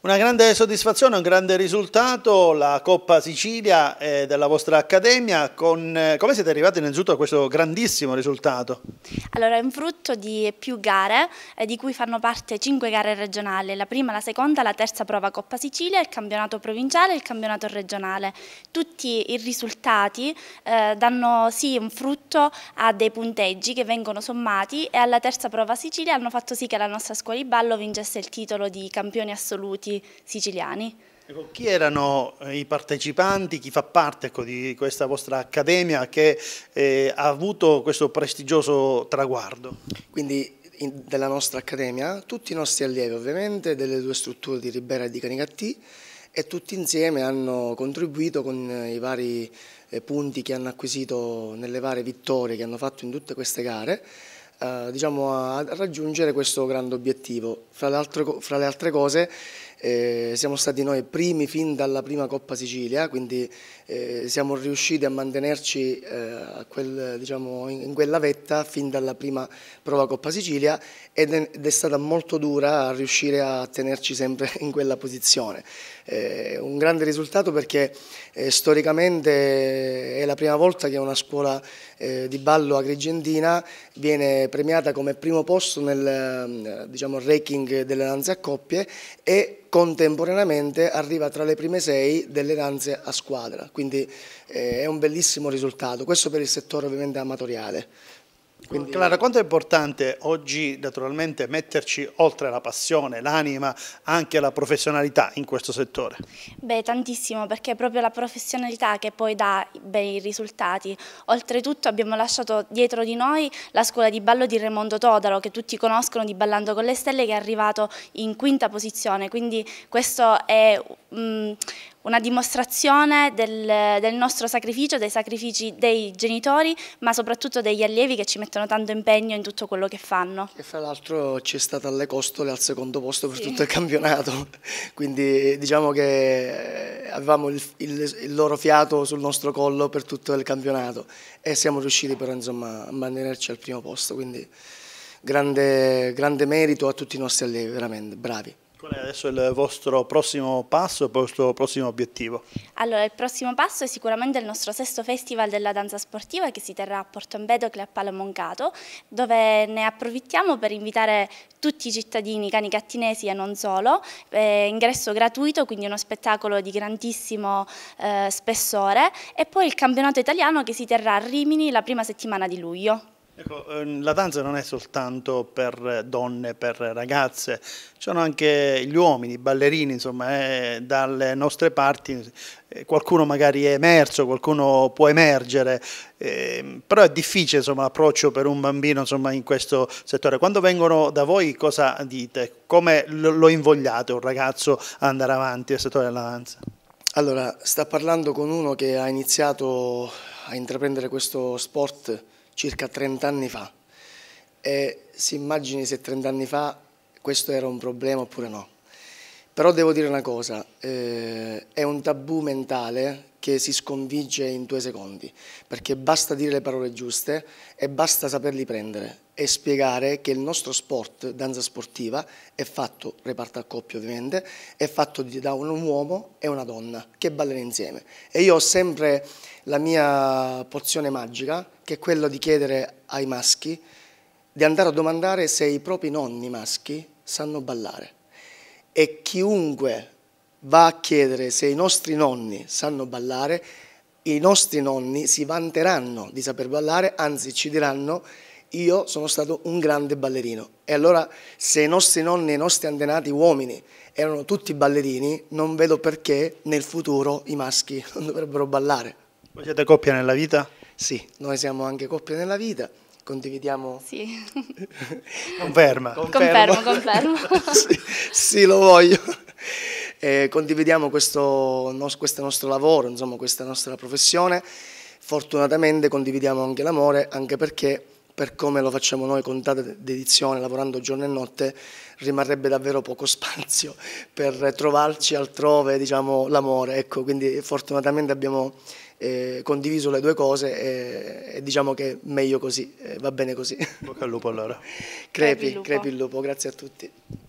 Una grande soddisfazione, un grande risultato, la Coppa Sicilia eh, della vostra Accademia, con, eh, come siete arrivati innanzitutto a questo grandissimo risultato? Allora è un frutto di più gare, eh, di cui fanno parte cinque gare regionali, la prima, la seconda, la terza prova Coppa Sicilia, il campionato provinciale e il campionato regionale. Tutti i risultati eh, danno sì un frutto a dei punteggi che vengono sommati e alla terza prova Sicilia hanno fatto sì che la nostra scuola di ballo vincesse il titolo di campioni assoluti tedeschi siciliani. Ecco, chi erano eh, i partecipanti, chi fa parte ecco, di questa vostra accademia che eh, ha avuto questo prestigioso traguardo? Quindi in, della nostra accademia, tutti i nostri allievi ovviamente, delle due strutture di Ribera e di Canicattì e tutti insieme hanno contribuito con eh, i vari eh, punti che hanno acquisito nelle varie vittorie che hanno fatto in tutte queste gare eh, diciamo, a, a raggiungere questo grande obiettivo. Fra le altre, fra le altre cose eh, siamo stati noi primi fin dalla prima Coppa Sicilia, quindi eh, siamo riusciti a mantenerci eh, quel, diciamo, in, quella vetta fin dalla prima prova Coppa Sicilia ed è, ed è, stata molto dura riuscire a tenerci sempre in quella posizione. Eh, un grande risultato perché eh, storicamente è la prima volta che una scuola eh, di ballo agrigentina viene premiata come primo posto nel eh, diciamo, ranking delle danze a coppie e contemporaneamente arriva tra le prime sei delle danze a squadra quindi eh, è un bellissimo risultato, questo per il settore ovviamente amatoriale. Quindi... Clara, quanto è importante oggi naturalmente metterci oltre la passione, l'anima, anche la professionalità in questo settore? Beh, tantissimo, perché è proprio la professionalità che poi dà bei risultati. Oltretutto abbiamo lasciato dietro di noi la scuola di ballo di Raimondo Todaro, che tutti conoscono di Ballando con le Stelle, che è arrivato in quinta posizione, quindi questo è... Mh, mm, una dimostrazione del, del nostro sacrificio, dei sacrifici dei genitori, ma soprattutto degli allievi che ci mettono tanto impegno in tutto quello che fanno. E fra l'altro ci è stata alle costole al secondo posto per sì. tutto il campionato, quindi diciamo che eh, avevamo il, il, il loro fiato sul nostro collo per tutto il campionato e siamo riusciti però insomma a mantenerci al primo posto, quindi grande, grande merito a tutti i nostri allievi, veramente bravi. Qual è adesso il vostro prossimo passo, il vostro prossimo obiettivo? Allora, il prossimo passo è sicuramente il nostro sesto festival della danza sportiva che si terrà a Porto Empedocle a Palomoncato, dove ne approfittiamo per invitare tutti i cittadini cani cattinesi e non solo, eh, ingresso gratuito, quindi uno spettacolo di grandissimo eh, spessore, e poi il campionato italiano che si terrà a Rimini la prima settimana di luglio. Ecco, ehm, la danza non è soltanto per donne, per ragazze, ci sono anche gli uomini, i ballerini, insomma, eh, dalle nostre parti eh, qualcuno magari è emerso, qualcuno può emergere, eh, però è difficile l'approccio per un bambino insomma, in questo settore. Quando vengono da voi cosa dite? Come lo invogliate un ragazzo ad andare avanti nel settore della danza? Allora, sta parlando con uno che ha iniziato a intraprendere questo sport circa 30 anni fa e si immagini se 30 anni fa questo era un problema oppure no. Però devo dire una cosa, eh, è un tabù mentale che si sconfigge in due secondi, perché basta dire le parole giuste e basta saperli prendere e spiegare che il nostro sport, danza sportiva, è fatto, reparto a coppia ovviamente, è fatto da un uomo e una donna che ballano insieme. E io ho sempre la mia porzione magica, che è quella di chiedere ai maschi di andare a domandare se i propri nonni maschi sanno ballare. E chiunque va a chiedere se i nostri nonni sanno ballare, i nostri nonni si vanteranno di saper ballare, anzi ci diranno io sono stato un grande ballerino. E allora se i nostri nonni e i nostri antenati uomini erano tutti ballerini, non vedo perché nel futuro i maschi non dovrebbero ballare. Voi siete coppia nella vita? Sì, noi siamo anche coppia nella vita condividiamo. Sì. Conferma. Confermo, confermo. confermo. sì, sì, lo voglio eh, condividiamo questo, no, questo nostro lavoro, insomma, questa nostra professione, fortunatamente condividiamo anche l'amore, anche perché per come lo facciamo noi con tanta dedizione, lavorando giorno e notte, rimarrebbe davvero poco spazio per trovarci altrove diciamo, l'amore. Ecco, quindi fortunatamente abbiamo eh, condiviso le due cose e, e diciamo che meglio così, eh, va bene così. Bocca al lupo allora. Crepi, crepi il lupo, crepi il lupo grazie a tutti.